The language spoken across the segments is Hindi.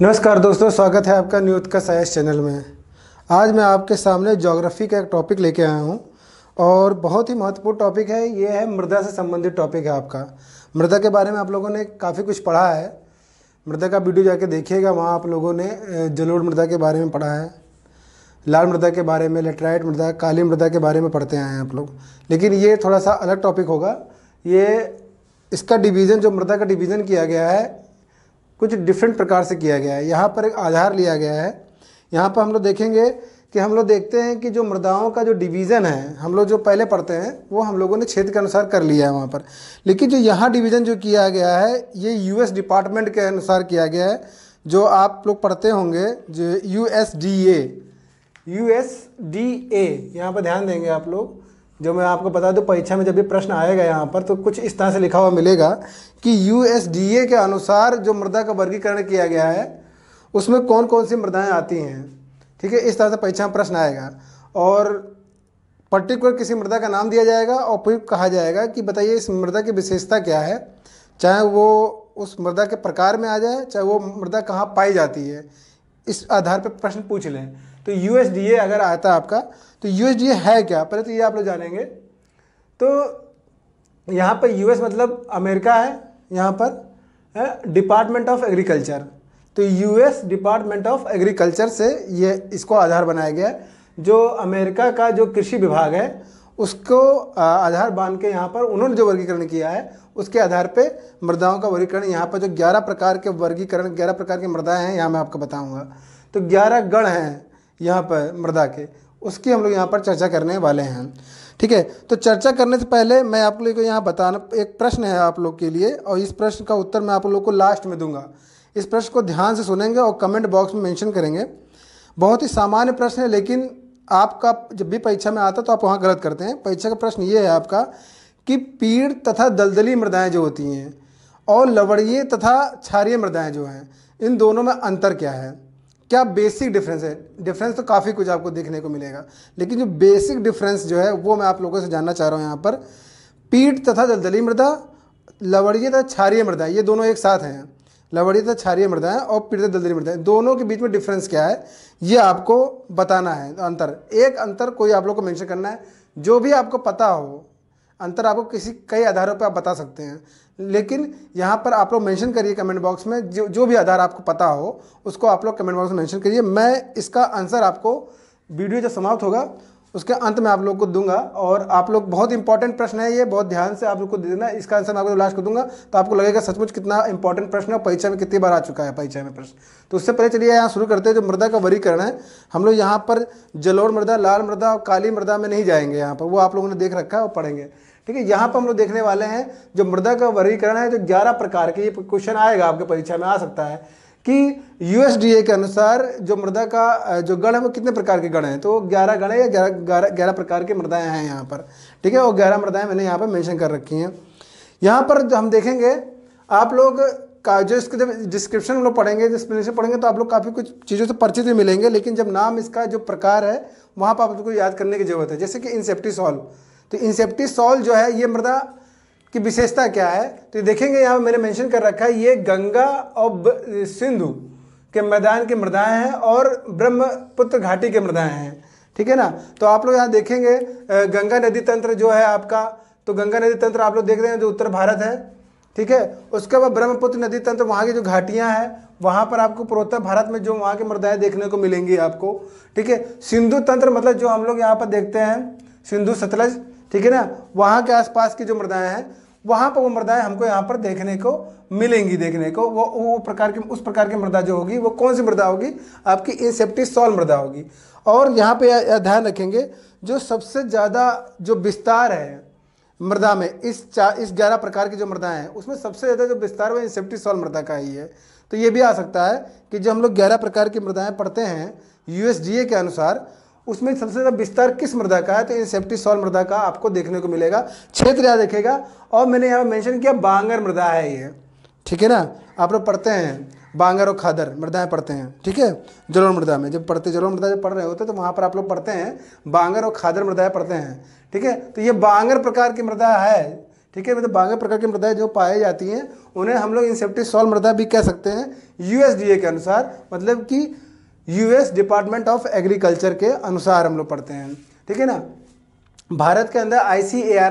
नमस्कार दोस्तों स्वागत है आपका न्यूज का साइंस चैनल में आज मैं आपके सामने जोग्राफ़ी का एक टॉपिक लेके आया हूँ और बहुत ही महत्वपूर्ण टॉपिक है ये है मृदा से संबंधित टॉपिक है आपका मृदा के बारे में आप लोगों ने काफ़ी कुछ पढ़ा है मृदा का वीडियो जाके देखिएगा वहाँ आप लोगों ने जलोड़ मृदा के बारे में पढ़ा है लाल मृदा के बारे में लेटराइट मृदा काली मृदा के बारे में पढ़ते आए हैं आप लोग लेकिन ये थोड़ा सा अलग टॉपिक होगा ये इसका डिवीज़न जो मृदा का डिवीज़न किया गया है कुछ डिफरेंट प्रकार से किया गया है यहाँ पर एक आधार लिया गया है यहाँ पर हम लोग देखेंगे कि हम लोग देखते हैं कि जो मृदाओं का जो डिवीज़न है हम लोग जो पहले पढ़ते हैं वो हम लोगों ने क्षेत्र के अनुसार कर लिया है वहाँ पर लेकिन जो यहाँ डिवीज़न जो किया गया है ये यू डिपार्टमेंट के अनुसार किया गया है जो आप लोग पढ़ते होंगे जो U S D A U S D A यहाँ पर ध्यान देंगे आप लोग जो मैं आपको बता दूं परीक्षा में जब भी प्रश्न आएगा यहाँ पर तो कुछ इस तरह से लिखा हुआ मिलेगा कि यू के अनुसार जो मृदा का वर्गीकरण किया गया है उसमें कौन कौन सी मृदाएँ आती हैं ठीक है इस तरह से परीक्षा में प्रश्न आएगा और पर्टिकुलर किसी मृदा का नाम दिया जाएगा और फिर कहा जाएगा कि बताइए इस मृदा की विशेषता क्या है चाहे वो उस मृदा के प्रकार में आ जाए चाहे वो मृदा कहाँ पाई जाती है इस आधार पर प्रश्न पूछ लें तो यू अगर आता है आपका तो यू है क्या पहले तो ये आप लोग जानेंगे तो यहाँ पर यूएस मतलब अमेरिका है यहाँ पर डिपार्टमेंट ऑफ एग्रीकल्चर तो यूएस डिपार्टमेंट ऑफ एग्रीकल्चर से ये इसको आधार बनाया गया है जो अमेरिका का जो कृषि विभाग है उसको आधार बांध के यहाँ पर उन्होंने जो वर्गीकरण किया है उसके आधार पे मृदाओं का वर्गीकरण यहाँ पर जो 11 प्रकार के वर्गीकरण 11 प्रकार के मृदाएँ हैं यहाँ मैं आपको बताऊँगा तो 11 गण हैं यहाँ पर मृदा के उसकी हम लोग यहाँ पर चर्चा करने वाले हैं ठीक है तो चर्चा करने से पहले मैं आप लोगों को यहाँ बताना एक प्रश्न है आप लोग के लिए और इस प्रश्न का उत्तर मैं आप लोग को लास्ट में दूंगा इस प्रश्न को ध्यान से सुनेंगे और कमेंट बॉक्स में मेंशन करेंगे बहुत ही सामान्य प्रश्न है लेकिन आपका जब भी परीक्षा में आता तो आप वहाँ गलत करते हैं परीक्षा का प्रश्न ये है आपका कि पीड़ तथा दलदली मृदाएँ जो होती हैं और लवड़िए तथा क्षारीय मृदाएँ जो हैं इन दोनों में अंतर क्या है क्या बेसिक डिफरेंस है डिफरेंस तो काफ़ी कुछ आपको देखने को मिलेगा लेकिन जो बेसिक डिफरेंस जो है वो मैं आप लोगों से जानना चाह रहा हूँ यहाँ पर पीठ तथा दलदली मृदा लवड़ीय तथा क्षारीय मृदा ये दोनों एक साथ हैं लवड़ीय तथा क्षारीय मृदा है और तथा दलदली मृदा है दोनों के बीच में डिफरेंस क्या है ये आपको बताना है अंतर एक अंतर कोई आप लोग को मैंशन करना है जो भी आपको पता हो अंतर आपको किसी कई आधारों पर आप बता सकते हैं लेकिन यहाँ पर आप लोग मेंशन करिए कमेंट बॉक्स में जो जो भी आधार आपको पता हो उसको आप लोग कमेंट बॉक्स में मेंशन करिए मैं इसका आंसर आपको वीडियो जब समाप्त होगा उसके अंत में आप लोग को दूंगा और आप लोग बहुत इंपॉर्टेंट प्रश्न है ये बहुत ध्यान से आप लोग को दे देना इसका आंसर मैं आपको लास्ट को दूंगा तो आपको लगेगा सचमुच कितना इंपॉर्टेंट प्रश्न है परीक्षा में कितनी बार आ चुका है परीक्षा में प्रश्न तो उससे पहले चलिए यहाँ शुरू करते हैं जो मृदा का वरीकरण है हम लोग यहाँ पर जलोर मृदा लाल मृदा और काली मृदा में नहीं जाएंगे यहाँ पर वो आप लोगों ने देख रखा है और पढ़ेंगे ठीक है यहाँ पर हम लोग देखने वाले हैं जो मृदा का वर्गीकरण है जो 11 प्रकार के ये क्वेश्चन आएगा आपके परीक्षा में आ सकता है कि यूएसडीए के अनुसार जो मृदा का जो गण है वो कितने प्रकार के गण हैं तो 11 गण है या ग्यारह ग्यारह प्रकार की मृदाएँ हैं यहाँ पर ठीक है और ग्यारह मृदाएँ मैंने यहाँ पर मैंशन कर रखी हैं यहाँ पर हम देखेंगे आप लोग का जो इसके जब डिस्क्रिप्शन हम लोग पढ़ेंगे डिस्प्लेनेशन पढ़ेंगे तो आप लोग काफ़ी कुछ चीज़ों से परिचित भी मिलेंगे लेकिन जब नाम इसका जो प्रकार है वहाँ पर आप लोग को याद करने की जरूरत है जैसे कि इंसेप्टिसॉल्व तो सॉल जो है ये मृदा की विशेषता क्या है तो देखेंगे यहाँ मैंने मेंशन कर रखा है ये गंगा और सिंधु के मैदान की मृदाएँ हैं और ब्रह्मपुत्र घाटी के मृदाएँ हैं ठीक है ना तो आप लोग यहाँ देखेंगे गंगा नदी तंत्र जो है आपका तो गंगा नदी तंत्र आप लोग देख रहे हैं जो उत्तर भारत है ठीक है उसके बाद ब्रह्मपुत्र नदी तंत्र वहाँ की जो घाटियाँ हैं वहाँ पर आपको पूर्वोत्तर भारत में जो वहाँ की मृदाएँ देखने को मिलेंगी आपको ठीक है सिंधु तंत्र मतलब जो हम लोग यहाँ पर देखते हैं सिंधु सतलज ठीक है ना वहाँ के आसपास की जो मृदाएँ हैं वहाँ पर वो मृदाएँ हमको यहाँ पर देखने को मिलेंगी देखने को वो वो प्रकार की उस प्रकार की मृदा जो होगी वो कौन सी मृदा होगी आपकी एसेप्टी सॉल मृदा होगी और यहाँ पे ध्यान रखेंगे जो सबसे ज़्यादा जो विस्तार है मृदा में इस चार इस ग्यारह प्रकार की जो मृदाएँ हैं उसमें सबसे ज़्यादा जो विस्तार वो इंसेप्टी सॉल मृदा का ही है तो ये भी आ सकता है कि जो हम लोग ग्यारह प्रकार की मृदाएँ पढ़ते हैं यू के अनुसार उसमें सबसे ज़्यादा विस्तार किस मृदा का है तो इंसेप्टिक सॉल मृदा का आपको देखने को मिलेगा क्षेत्र याद देखेगा और मैंने यहाँ मेंशन किया बांगर मृदा है ये ठीक है ना आप लोग पढ़ते हैं बांगर और खादर मृदाएँ पढ़ते हैं ठीक है जलोर मृदा में जब पढ़ते जलोर मृदा जब पढ़ रहे होते हैं तो वहाँ पर आप लोग पढ़ते हैं बांगर और खादर मृदाएँ पढ़ते हैं ठीक है तो ये बांगर प्रकार की मृदा है ठीक है मतलब बांगर प्रकार की मृदाएं जो पाई जाती हैं उन्हें हम लोग इंसेप्टिक सॉल मृदा भी कह सकते हैं यूएसडीए के अनुसार मतलब कि यूएस डिपार्टमेंट ऑफ एग्रीकल्चर के अनुसार हम लोग पढ़ते हैं ठीक है ना भारत के अंदर आई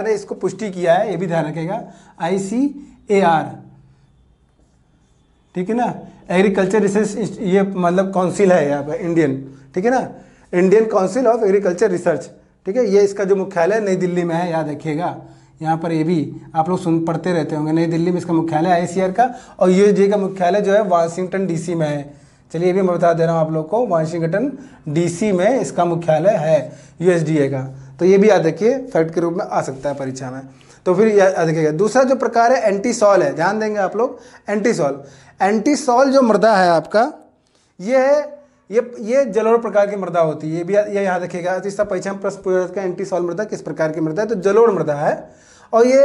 ने इसको पुष्टि किया है ये भी ध्यान रखेगा आई ठीक है ना एग्रीकल्चर रिसर्च ये मतलब काउंसिल है यहाँ पर इंडियन ठीक है ना Indian council of agriculture research ठीक है ये इसका जो मुख्यालय नई दिल्ली में है याद रखिएगा यहाँ पर ये भी आप लोग सुन पढ़ते रहते होंगे नई दिल्ली में इसका मुख्यालय आई का और यू का मुख्यालय जो है वाशिंगटन डीसी में है चलिए भी मैं बता दे रहा हूँ आप लोग को वाशिंगटन डीसी में इसका मुख्यालय है यूएसडीए का तो ये भी याद रखिए फैक्ट के रूप में आ सकता है परीक्षा में तो फिर याद रखिएगा दूसरा जो प्रकार है एंटीसॉल है ध्यान देंगे आप लोग एंटीसॉल एंटीसॉल जो मृदा है आपका ये है ये ये जलोढ़ प्रकार की मृदा होती है ये भी ये याद रखिएगा इसका परीक्षा में प्रश्न पूछा जाता है एंटीसॉल मृदा किस प्रकार की मृदा है तो जलोढ़ मृदा है और ये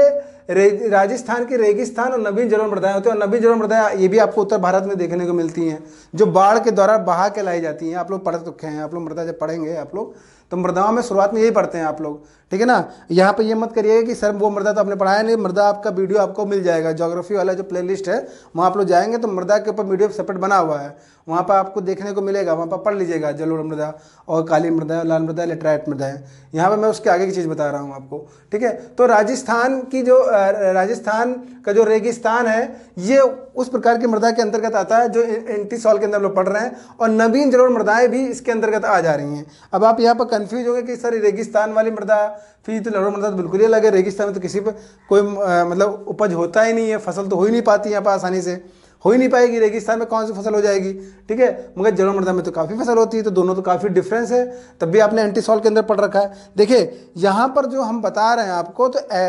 राजस्थान की रेगिस्तान और नबीन जलवन मृदाएं होती हैं और नवीन जलवन मृदाएं ये भी आपको उत्तर भारत में देखने को मिलती हैं जो बाढ़ के द्वारा बहा के लाई जाती हैं आप लोग पढ़ रखे हैं आप लोग मृदा जब पढ़ेंगे आप लोग तो मृदाओं में शुरुआत में यही पढ़ते हैं आप लोग ठीक है ना यहाँ पे ये मत करिएगा कि सर वो मृदा तो आपने पढ़ाया नहीं मृदा आपका वीडियो आपको मिल जाएगा जोग्राफी वाला जो प्ले है वहाँ आप लोग जाएंगे तो मृदा के ऊपर वीडियो सेपरेट बना हुआ है वहाँ पर आपको देखने को मिलेगा वहाँ पर पढ़ लीजिएगा जलोड़ मृदा और काली मृदा लाल मृदा लेटराइट मृदा है यहाँ पर मैं उसके आगे की चीज़ बता रहा हूँ आपको ठीक है तो राजस्थान की जो राजस्थान का जो रेगिस्तान है ये उस प्रकार की मृदा के अंतर्गत आता है जो एंटी सॉल के अंदर लोग पढ़ रहे हैं और नवीन जरूर मृदाएं भी इसके अंतर्गत आ जा रही हैं अब आप यहाँ पर कन्फ्यूज होंगे कि सर रेगिस्तान वाली मृदा फिर तो लड़ो मृदा तो बिल्कुल ही अलग है रेगिस्तान में तो किसी पर कोई मतलब उपज होता ही नहीं है फसल तो हो ही नहीं पाती यहाँ पर आसानी से हो ही नहीं पाएगी रेगिस्तान में कौन सी फसल हो जाएगी ठीक है मगर जड़ों मृदा में तो काफ़ी फसल होती है तो दोनों तो काफ़ी डिफरेंस है तब भी आपने एंटीसॉल के अंदर पढ़ रखा है देखिए यहाँ पर जो हम बता रहे हैं आपको तो ए,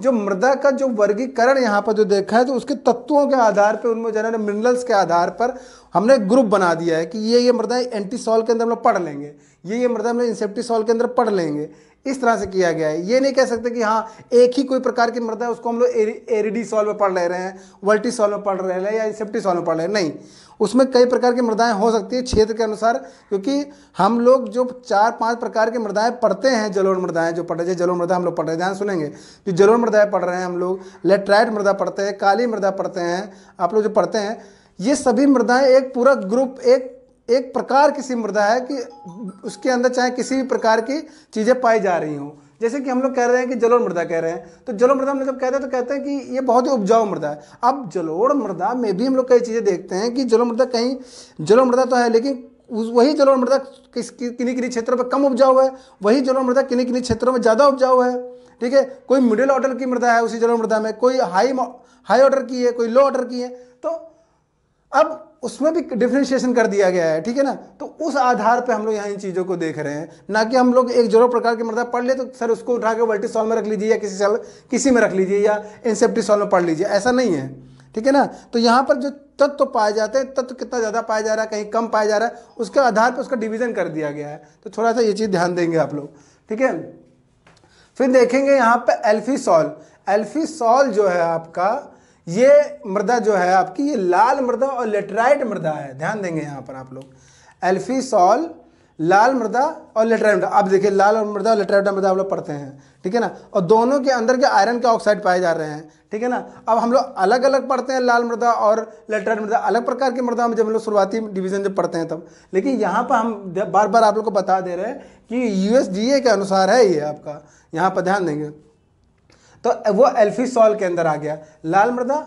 जो मृदा का जो वर्गीकरण यहाँ पर जो देखा है तो उसके तत्वों के आधार पर उनमें है मिनरल्स के आधार पर हमने ग्रुप बना दिया है कि ये ये मृदा एंटीसॉल के अंदर हम लोग पढ़ लेंगे ये ये मृदा हम लोग इंसेप्टिसॉल के अंदर पढ़ लेंगे इस तरह से किया गया है ये नहीं कह सकते कि हाँ एक ही कोई प्रकार की मृदा है उसको हम लोग एरिडी सॉल में पढ़ ले रहे हैं वल्टी सॉल में पढ़ रहे हैं या सॉल में पढ़ रहे हैं नहीं उसमें कई प्रकार की मृदाएं हो सकती है क्षेत्र के अनुसार क्योंकि हम लोग जो चार पांच प्रकार की मृदाएं पढ़ते हैं जलोढ़ मृदाएं जो पढ़ रहे जलोढ़ मृदा हम लोग पढ़ रहे हैं ध्यान सुनेंगे जो जलोढ़ मृदाएं पढ़ रहे हैं हम लोग लेट्राइट मृदा पढ़ते हैं काली मृदा पढ़ते हैं आप लोग जो पढ़ते हैं ये सभी मृदाएं एक पूरा ग्रुप एक एक प्रकार किसी मृदा है कि उसके अंदर चाहे किसी भी प्रकार की चीज़ें पाई जा रही हों जैसे कि हम लोग कह रहे हैं कि जलोड़ मृदा कह रहे हैं तो जलोड़ मृदा हम लोग जब कहते हैं तो कहते हैं कि ये बहुत ही उपजाऊ मृदा है अब जलोड़ मृदा में भी हम लोग कई चीज़ें देखते हैं कि जलोड़ मृदा कहीं जलोड़ मृदा तो है लेकिन वही जलोड़ मृदा किस किन्हीं किन्हीं क्षेत्रों में कम उपजाऊ है वही जलोड़ मृदा किन्हीं किन्हीं क्षेत्रों में ज़्यादा उपजाऊ है ठीक है कोई मिडिल ऑर्डर की मृदा है उसी जलोड़ मृदा में कोई हाई हाई ऑर्डर की है कोई लो ऑर्डर की है तो अब उसमें भी डिफ्रेंशिएशन कर दिया गया है ठीक है ना तो उस आधार पे हम लोग यहाँ इन चीज़ों को देख रहे हैं ना कि हम लोग एक जरूर प्रकार के मर्दा मतलब पढ़ ले तो सर उसको उठा के सॉल में रख लीजिए या किसी साल किसी में रख लीजिए या इनसेप्टी सॉल में पढ़ लीजिए ऐसा नहीं है ठीक है ना तो यहाँ पर जो तत्व तो पाए जाते हैं तत्व तो कितना ज़्यादा पाया जा रहा है कहीं कम पाया जा रहा है उसके आधार पर उसका डिविजन कर दिया गया है तो थोड़ा सा ये चीज़ ध्यान देंगे आप लोग ठीक है फिर देखेंगे यहाँ पर एल्फी सॉल एल्फी सॉल जो है आपका ये मृदा जो है आपकी ये लाल मृदा और लेटराइट मृदा है ध्यान देंगे यहाँ पर आप लोग एल्फी सॉल लाल मृदा और लेटराइट मृदा आप देखिए लाल और मृदा और लेटराइट मृदा आप लोग पढ़ते हैं ठीक है ना और दोनों के अंदर के आयरन के ऑक्साइड पाए जा रहे हैं ठीक है ना अब हम लोग अलग अलग पढ़ते हैं लाल मृदा और लेटराइट मृदा अलग प्रकार की मृदा में जब हम लोग शुरुआती डिवीजन जब पढ़ते हैं तब लेकिन यहाँ पर हम बार बार आप लोग को बता दे रहे हैं कि यूएसडीए के अनुसार है ये आपका यहाँ पर ध्यान देंगे तो वो सॉल के अंदर आ गया लाल मृदा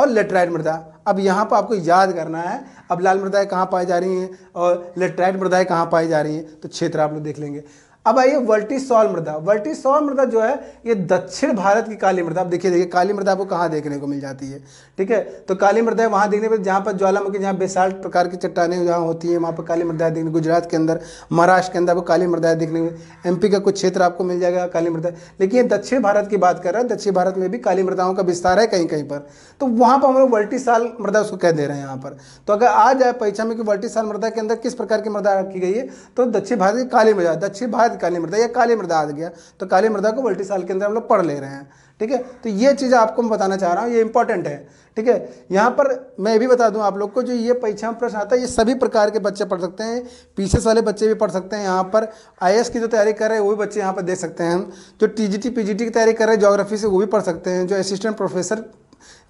और लेटराइट मृदा अब यहाँ पर आपको याद करना है अब लाल मृदाएँ कहाँ पाई जा रही हैं और लेटराइट मृदाएँ कहाँ पाई जा रही हैं तो क्षेत्र आप लोग देख लेंगे अब आइए वर्टिसॉल मृदा वर्टिसॉल मृदा जो है ये दक्षिण भारत की काली मृदा आप देखिए देखिए काली मृदा आपको कहाँ देखने को मिल जाती है ठीक है तो काली मृदा वहाँ देखने पर जहाँ पर ज्वालामुखी जहाँ बेसाल्ट प्रकार की चट्टाने जहाँ होती है वहाँ पर काली मृदा देखने गुजरात के अंदर महाराष्ट्र के अंदर आपको काली मृदा देखने को एम का कुछ क्षेत्र आपको मिल जाएगा काली मृदा लेकिन दक्षिण भारत की बात कर रहा है दक्षिण भारत में भी काली मृदाओं का विस्तार है कहीं कहीं पर तो वहाँ पर हम लोग साल मृदा उसको कह दे रहे हैं यहाँ पर तो अगर आ जाए परीक्षा में कि वर्टिसाल मृदा के अंदर किस प्रकार की मृदा रखी गई है तो दक्षिण भारत की काली मृदा दक्षिण भारत आज काली मृदा या काली मृदा आज गया तो काली मृदा को वर्टिसाल के अंदर हम लोग पढ़ ले रहे हैं ठीक है तो ये चीज़ आपको मैं बताना चाह रहा हूँ ये इंपॉर्टेंट है ठीक है यहाँ पर मैं भी बता दूँ आप लोग को जो ये परीक्षा में प्रश्न आता है ये सभी प्रकार के बच्चे पढ़ सकते हैं पीछे वाले बच्चे भी पढ़ सकते हैं यहाँ पर आई की जो तैयारी कर रहे हैं वो भी बच्चे यहाँ पर देख सकते हैं जो टी जी की तैयारी कर रहे हैं जोग्राफी से वो भी पढ़ सकते हैं जो असिस्टेंट प्रोफेसर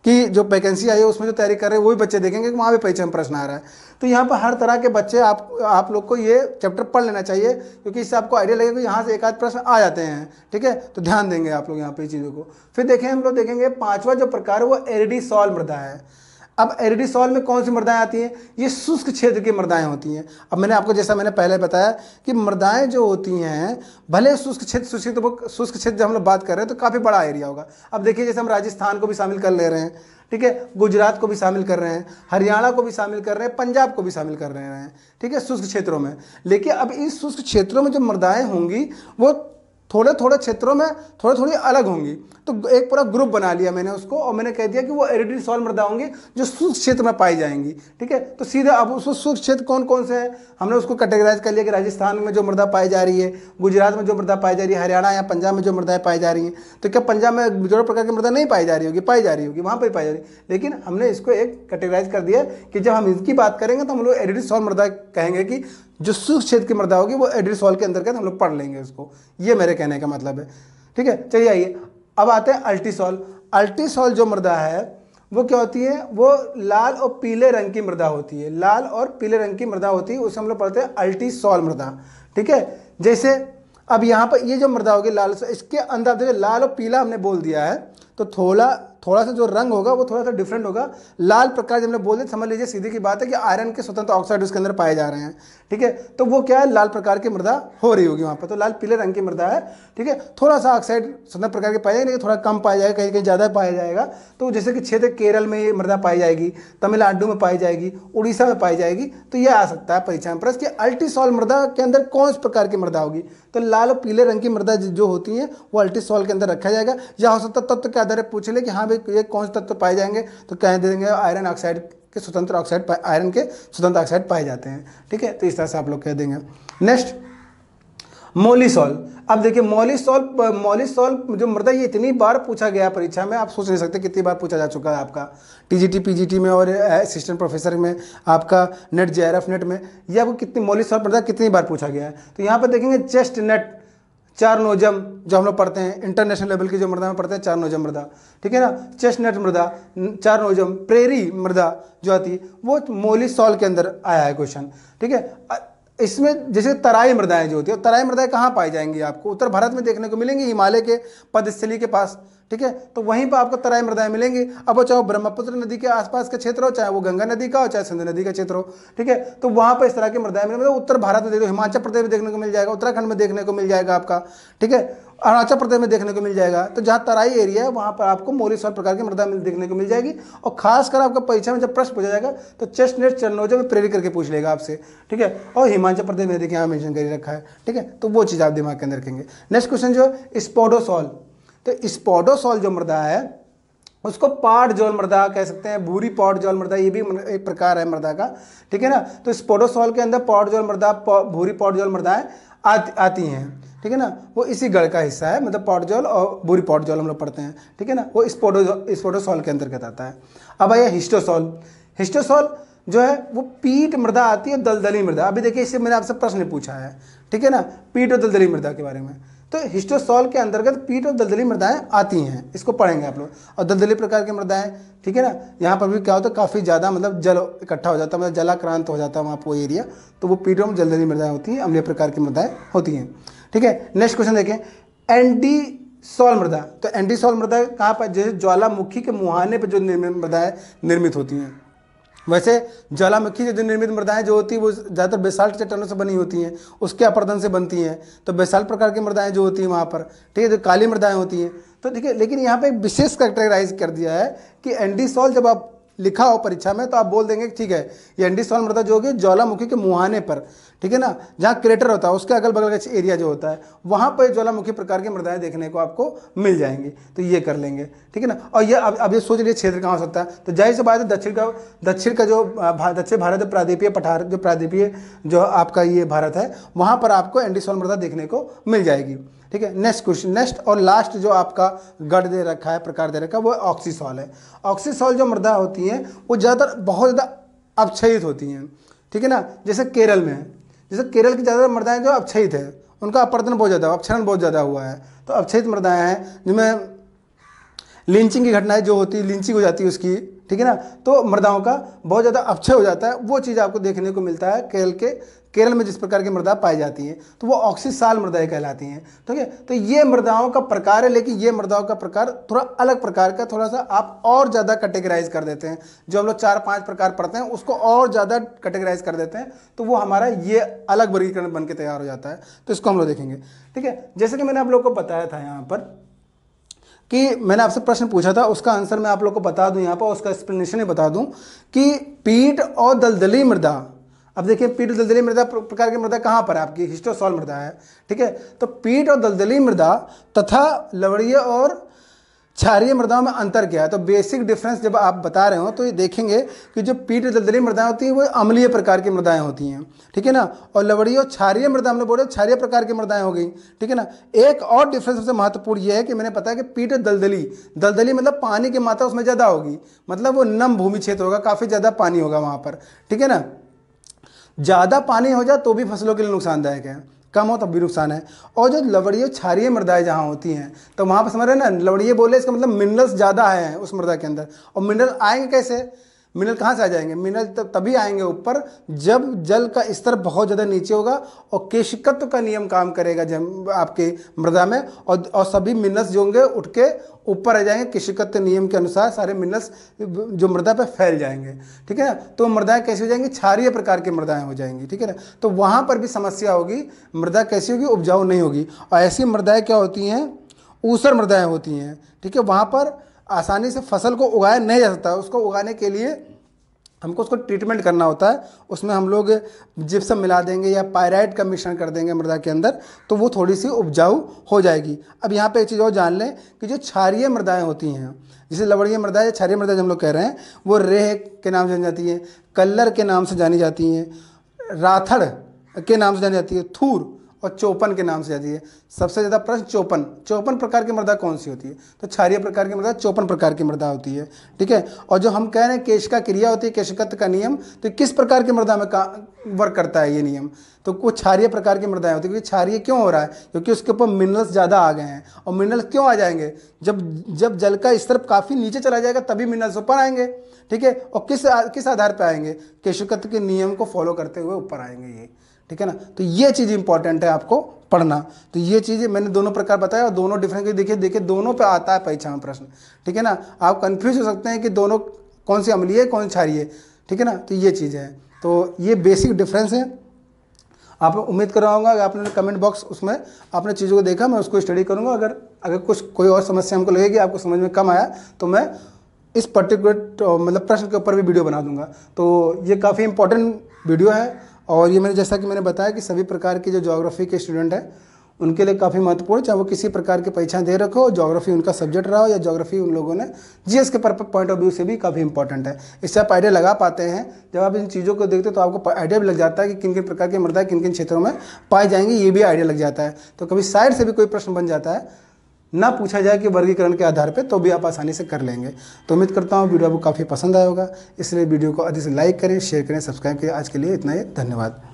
कि जो वैकेंसी आई है उसमें जो तैयारी कर रहे हैं वो भी बच्चे देखेंगे कि वहाँ भी पहचान प्रश्न आ रहा है तो यहाँ पर हर तरह के बच्चे आप आप लोग को ये चैप्टर पढ़ लेना चाहिए क्योंकि इससे आपको आइडिया लगेगा कि यहाँ से एक आध प्रश्न आ जाते हैं ठीक है तो ध्यान देंगे आप लोग यहाँ पर चीज़ों को फिर देखें हम लोग देखेंगे पाँचवा जो प्रकार है वो एल एरिडी सॉल्व मृदा है अब एरिडिसॉल में कौन सी मृदाएं आती हैं ये शुष्क क्षेत्र की मृदाएं होती हैं अब मैंने आपको जैसा मैंने पहले बताया कि मृदाएं जो होती हैं भले शुष्क क्षेत्र शुष्क तो शुष्क क्षेत्र जब हम लोग बात कर रहे हैं तो काफ़ी बड़ा एरिया होगा अब देखिए जैसे हम राजस्थान को भी शामिल कर ले रहे हैं ठीक है गुजरात को भी शामिल कर रहे हैं हरियाणा को भी शामिल कर रहे हैं पंजाब को भी शामिल कर रहे हैं ठीक है शुष्क क्षेत्रों में लेकिन अब इस शुष्क क्षेत्रों में जो मृदाएँ होंगी वो थोड़े थोड़े क्षेत्रों में थोड़ी थोड़ी अलग होंगी तो एक पूरा ग्रुप बना लिया मैंने उसको और मैंने कह दिया कि वो एरिडिन सॉल मृदा होंगी जो शुष्क क्षेत्र में पाई जाएंगी ठीक है तो सीधे अब उसको शुष्क क्षेत्र कौन कौन से हैं हमने उसको कैटेगराइज कर लिया कि राजस्थान में जो मृदा पाई जा रही है गुजरात में जो मृदा पाई जा रही है हरियाणा या पंजाब में जो मृदाएँ पाई जा रही हैं तो क्या पंजाब में जो प्रकार की मृदा नहीं पाई जा रही होगी पाई जा रही होगी वहाँ पर पाई जा रही लेकिन हमने इसको एक कैटेगराइज कर दिया कि जब हम इसकी बात करेंगे तो हम लोग एरिडिन सॉल मृदा कहेंगे कि जो शुष्क क्षेत्र की मृदा होगी वो एड्रेस वॉल के अंतर्गत हम लोग पढ़ लेंगे उसको ये मेरे कहने का मतलब है ठीक है चलिए आइए अब आते हैं अल्टीसॉल अल्टीसॉल जो मृदा है वो क्या होती है वो लाल और पीले रंग की मृदा होती है लाल और पीले रंग की मृदा होती है उसे हम लोग पढ़ते हैं अल्टीसॉल मृदा ठीक है जैसे अब यहाँ पर ये जो मृदा होगी लाल इसके अंदर देखिए लाल और पीला हमने बोल दिया है तो थोड़ा थोड़ा सा जो रंग होगा वो थोड़ा सा डिफरेंट होगा लाल प्रकाश हमने बोल दिया समझ लीजिए सीधी की बात है कि आयरन के स्वतंत्र ऑक्साइड उसके अंदर पाए जा रहे हैं ठीक है तो वो क्या है लाल प्रकार की मृदा हो रही होगी वहाँ पर तो लाल पीले रंग की मृदा है ठीक है थोड़ा सा ऑक्साइड स्वतंत्र प्रकार के पाए जाएंगे लेकिन थोड़ा कम पाया जाएगा कहीं कहीं ज़्यादा पाया जाएगा तो जैसे कि क्षेत्र केरल में ये मृदा पाई जाएगी तमिलनाडु में पाई जाएगी उड़ीसा में पाई जाएगी तो यह आ सकता है परीक्षा में प्रश्न कि अल्टीसॉल मृदा के अंदर कौन से प्रकार की मृदा होगी तो लाल और पीले रंग की मृदा जो होती है वो अल्टीसॉल के अंदर रखा जाएगा या हो सकता है तत्व के आधार पर पूछ ले कि हाँ पे ये कौन से तत्व पाए जाएंगे तो कह देंगे आयरन ऑक्साइड के स्वतंत्र ऑक्साइड आयरन के स्वतंत्र ऑक्साइड पाए जाते हैं ठीक है तो इस तरह से आप लोग कह देंगे नेक्स्ट मोलिसॉल अब देखिए मोलिसॉल मोलिसॉल जो मृदा ये इतनी बार पूछा गया परीक्षा में आप सोच नहीं सकते कितनी बार पूछा जा चुका है आपका टीजीटी पीजीटी में और असिस्टेंट प्रोफेसर में आपका नेट जे नेट में ये आपको कितनी मोलिसॉल मृदा कितनी बार पूछा गया है तो यहाँ पर देखेंगे चेस्ट नेट चार नोजम जो हम लोग पढ़ते हैं इंटरनेशनल लेवल की जो मृदा में पढ़ते हैं चार नोजम मृदा ठीक है ना चेस्टनट मृदा चार नोजम प्रेरी मृदा जो आती है वो मोली सॉल के अंदर आया है क्वेश्चन ठीक है इसमें जैसे तराई मृदाएं जो होती है तराई मृदाएं कहाँ पाई जाएंगी आपको उत्तर भारत में देखने को मिलेंगी हिमालय के पदस्थली के पास ठीक है तो वहीं पर आपको तराई मृदाएं मिलेंगी अब वो चाहे ब्रह्मपुत्र नदी के आसपास का क्षेत्र हो चाहे वो गंगा नदी का हो चाहे सिंधु नदी का क्षेत्र हो ठीक है तो वहाँ पर इस तरह की मृदाएं मिलेंगी मतलब उत्तर भारत में देखो हिमाचल प्रदेश में देखने को मिल जाएगा उत्तराखंड में देखने को मिल जाएगा आपका ठीक है अरुणाचल प्रदेश में देखने को मिल जाएगा तो जहाँ तराई एरिया है वहाँ पर आपको मोरिस सब प्रकार की मृदा देखने को मिल जाएगी और खासकर आपका परीक्षा में जब प्रश्न पूछा जाएगा तो चेस्ट नेट चरण में प्रेरित करके पूछ लेगा आपसे ठीक है और हिमाचल प्रदेश में देखिए यहाँ मैंशन कर रखा है ठीक है तो वो चीज़ आप दिमाग के अंदर रखेंगे नेक्स्ट क्वेश्चन जो है स्पोडोसॉल तो स्पोडोसॉल जो मृदा है उसको पाट जौल मृदा कह सकते हैं भूरी पॉट जौल मृदा ये भी एक प्रकार है मृदा का ठीक है ना तो स्पोडोसॉल के अंदर पॉट जौल मृदा भूरी पॉट जौल मृदाएँ आती आती हैं ठीक है ना वो इसी गढ़ का हिस्सा है मतलब पॉटजॉल और बुरी पॉटजॉल हम लोग पढ़ते हैं ठीक है ना वो स्पोडो स्पोडोसॉल के अंतर्गत आता है अब आइए हिस्टोसॉल हिस्टोसॉल जो है वो पीट मृदा आती है और दलदली मृदा अभी देखिए इससे मैंने आपसे प्रश्न पूछा है ठीक है ना पीट और दलदली मृदा के बारे में तो हिस्टोसॉल के अंतर्गत पीट और दलदली मृदाएं आती हैं इसको पढ़ेंगे आप लोग और दलदली प्रकार की मृदाएं ठीक है ना यहाँ पर भी क्या होता है काफ़ी ज़्यादा मतलब जल इकट्ठा हो जाता है मतलब जलाक्रांत हो जाता है वहाँ पर वो एरिया तो वो पीट और दलदली मृदाएं होती हैं अम्लीय प्रकार की मृदाएं होती हैं ठीक है नेक्स्ट क्वेश्चन देखें एंटी सॉल मृदा तो एंटी सॉल मृदा कहाँ पर जैसे ज्वालामुखी के मुहाने पर जो निर्मित मृदाएँ निर्मित होती हैं वैसे ज्वालामुखी जो निर्मित मृदाएं जो होती है वो ज़्यादातर बेसाल्ट चट्टानों से बनी होती हैं उसके अपर्दन से बनती हैं तो बेसाल्ट प्रकार की मृदाएं जो होती हैं वहाँ पर ठीक है जो काली मृदाएं होती हैं तो ठीक है लेकिन यहाँ पे विशेष कैरेक्टराइज कर दिया है कि एंडी सॉल जब आप लिखा हो परीक्षा में तो आप बोल देंगे ठीक है ये एंडी सॉल मृदा जो होगी ज्वालामुखी के मुहाने पर ठीक है ना जहाँ क्रेटर होता है उसके अगल बगल का एरिया जो होता है वहाँ पर ज्वालामुखी प्रकार की मृदाएँ देखने को आपको मिल जाएंगी तो ये कर लेंगे ठीक है ना और ये अब अब ये सोच लीजिए क्षेत्र कहाँ हो सकता है तो जाहिर से बात है दक्षिण का दक्षिण का जो दक्षिण भारत प्रादीपीय पठार जो प्रादीपीय जो आपका ये भारत है वहाँ पर आपको एंडीसोल मृदा देखने को मिल जाएगी ठीक है नेक्स्ट क्वेश्चन नेक्स्ट और लास्ट जो आपका गढ़ दे रखा है प्रकार दे रखा है वो ऑक्सीसॉल है ऑक्सीसॉल जो मृदा होती हैं वो ज़्यादातर बहुत ज़्यादा अपक्षयित होती हैं ठीक है ना जैसे केरल में जैसे केरल की ज़्यादातर मृदाएँ जो अक्षयित हैं उनका अपर्दन बहुत ज़्यादा अपक्षरण बहुत ज़्यादा हुआ है तो अक्षयित मृदाएँ हैं जिनमें लिंचिंग की घटनाएं जो होती है लिंचिंग हो जाती है उसकी ठीक है ना तो मृदाओं का बहुत ज़्यादा अक्षय हो जाता है वो चीज़ आपको देखने को मिलता है केरल के केरल में जिस प्रकार की मृदा पाई जाती हैं तो वो ऑक्सीसाल मृदाएँ कहलाती हैं ठीक है तो ये मृदाओं का प्रकार है लेकिन ये मृदाओं का प्रकार थोड़ा अलग प्रकार का थोड़ा सा आप और ज़्यादा कैटेगराइज कर देते हैं जो हम लोग चार पाँच प्रकार पढ़ते हैं उसको और ज़्यादा कैटेगराइज कर देते हैं तो वो हमारा ये अलग वर्गीकरण बन के तैयार हो जाता है तो इसको हम लोग देखेंगे ठीक है जैसे कि मैंने आप लोग को बताया था यहाँ पर कि मैंने आपसे प्रश्न पूछा था उसका आंसर मैं आप लोग को बता दूं यहाँ पर उसका एक्सप्लेनेशन बता दूं कि पीट और दलदली मृदा अब देखिए पीट और दलदली मृदा प्रकार की मृदा कहाँ पर है आपकी हिस्टोसॉल मृदा है ठीक है तो पीट और दलदली मृदा तथा लवड़ीय और क्षारीय मृदाओं में अंतर क्या है तो बेसिक डिफरेंस जब आप बता रहे हो तो ये देखेंगे कि जो पीट दलदली मृदाएं होती हैं वो अम्लीय प्रकार की मृदाएं होती हैं ठीक है ना और लवड़ीय और क्षारीय मृदा हम लोग बोल रहे क्षारीय प्रकार की मृदाएं हो गई ठीक है ना एक और डिफरेंस सबसे महत्वपूर्ण ये है कि मैंने पता है कि पीट दलदली दलदली मतलब पानी की मात्रा उसमें ज़्यादा होगी मतलब वो नम भूमि क्षेत्र होगा काफ़ी ज़्यादा पानी होगा वहाँ पर ठीक है ना ज़्यादा पानी हो जाए तो भी फसलों के लिए नुकसानदायक है कम हो तब भी नुकसान है और जो लवड़ियों छारिय मृदाएँ जहाँ होती हैं तो वहाँ पर समझ रहे ना लवड़िए बोले इसका मतलब मिनरल्स ज़्यादा आए हैं उस मृदा के अंदर और मिनरल आएंगे कैसे मिनरल कहाँ से आ जाएंगे मिनरल तब तभी आएंगे ऊपर जब जल का स्तर बहुत ज़्यादा नीचे होगा और केशिकत्व का नियम काम करेगा जब आपके मृदा में और और सभी मिनरल्स जो होंगे उठ के ऊपर आ जाएंगे केशिकत्व नियम के अनुसार सारे मिनरल्स जो मृदा पर फैल जाएंगे ठीक है ना तो मृदाएँ कैसी हो जाएंगी क्षारीय प्रकार की मृदाएँ हो जाएंगी ठीक है ना तो वहाँ पर भी समस्या होगी मृदा कैसी होगी उपजाऊ नहीं होगी और ऐसी मृदाएँ क्या होती हैं ऊसर मृदाएँ होती हैं ठीक है वहाँ पर आसानी से फसल को उगाया नहीं जा सकता उसको उगाने के लिए हमको उसको ट्रीटमेंट करना होता है उसमें हम लोग जिप्सम मिला देंगे या पायराइड का मिश्रण कर देंगे मृदा के अंदर तो वो थोड़ी सी उपजाऊ हो जाएगी अब यहाँ पे एक चीज़ और जान लें कि जो क्षारीय मृदाएँ होती हैं जिसे लवड़ीय मृदा या क्षारीय मृदा जो हम लोग कह रहे हैं वो रेह के नाम से जानी जाती हैं कल्लर के नाम से जानी जाती हैं राथड़ के नाम से जानी जाती है थूर और चौपन के नाम से आती है सबसे ज़्यादा प्रश्न चौपन चौपन प्रकार की मृदा कौन सी होती है तो क्षारिय प्रकार की मृदा चौपन प्रकार की मृदा होती है ठीक है और जो हम कह रहे हैं केशिका क्रिया होती है केशकत्व का नियम तो किस प्रकार की मृदा में का वर्क करता है ये नियम तो वो क्षारिय प्रकार की मृदाएँ होती है क्योंकि क्षारिय क्यों हो रहा है क्योंकि उसके ऊपर मिनरल्स ज़्यादा आ गए हैं और मिनरल्स क्यों आ जाएंगे जब जब जल का स्तर काफ़ी नीचे चला जाएगा तभी मिनरल्स ऊपर आएंगे ठीक है और किस किस आधार पर आएंगे केशकत्व के नियम को फॉलो करते हुए ऊपर आएंगे ये ठीक है ना तो ये चीज़ इंपॉर्टेंट है आपको पढ़ना तो ये चीज़ें मैंने दोनों प्रकार बताया और दोनों डिफरेंस देखिए देखिए दोनों पे आता है परीक्षा में प्रश्न ठीक है ना आप कन्फ्यूज हो सकते हैं कि दोनों कौन सी अमली है कौन सी छारी है ठीक है ना तो ये चीज़ है तो ये बेसिक डिफरेंस है आप उम्मीद कर रहा हूँ आपने कमेंट बॉक्स उसमें आपने चीज़ों को देखा मैं उसको स्टडी करूँगा अगर अगर कुछ कोई और समस्या हमको लगेगी आपको समझ में कम आया तो मैं इस पर्टिकुलर मतलब प्रश्न के ऊपर भी वीडियो बना दूंगा तो ये काफ़ी इंपॉर्टेंट वीडियो है और ये मैंने जैसा कि मैंने बताया कि सभी प्रकार के जो जोग्राफी के स्टूडेंट हैं उनके लिए काफ़ी महत्वपूर्ण चाहे वो किसी प्रकार की परीक्षा दे रखो जोग्राफी उनका सब्जेक्ट रहा हो या जोग्राफी उन लोगों ने जीएस के पॉइंट ऑफ व्यू से भी काफ़ी इंपॉर्टेंट है इससे आप आइडिया लगा पाते हैं जब आप इन चीज़ों को देखते हो तो आपको आइडिया भी लग जाता है कि किन किन प्रकार की मृदा किन किन क्षेत्रों में पाए जाएंगी ये भी आइडिया लग जाता है तो कभी साइड से भी कोई प्रश्न बन जाता है ना पूछा जाए कि वर्गीकरण के आधार पर तो भी आप आसानी से कर लेंगे तो उम्मीद करता हूँ वीडियो आपको काफ़ी पसंद आया होगा इसलिए वीडियो को अधिक से लाइक करें शेयर करें सब्सक्राइब करें आज के लिए इतना ही धन्यवाद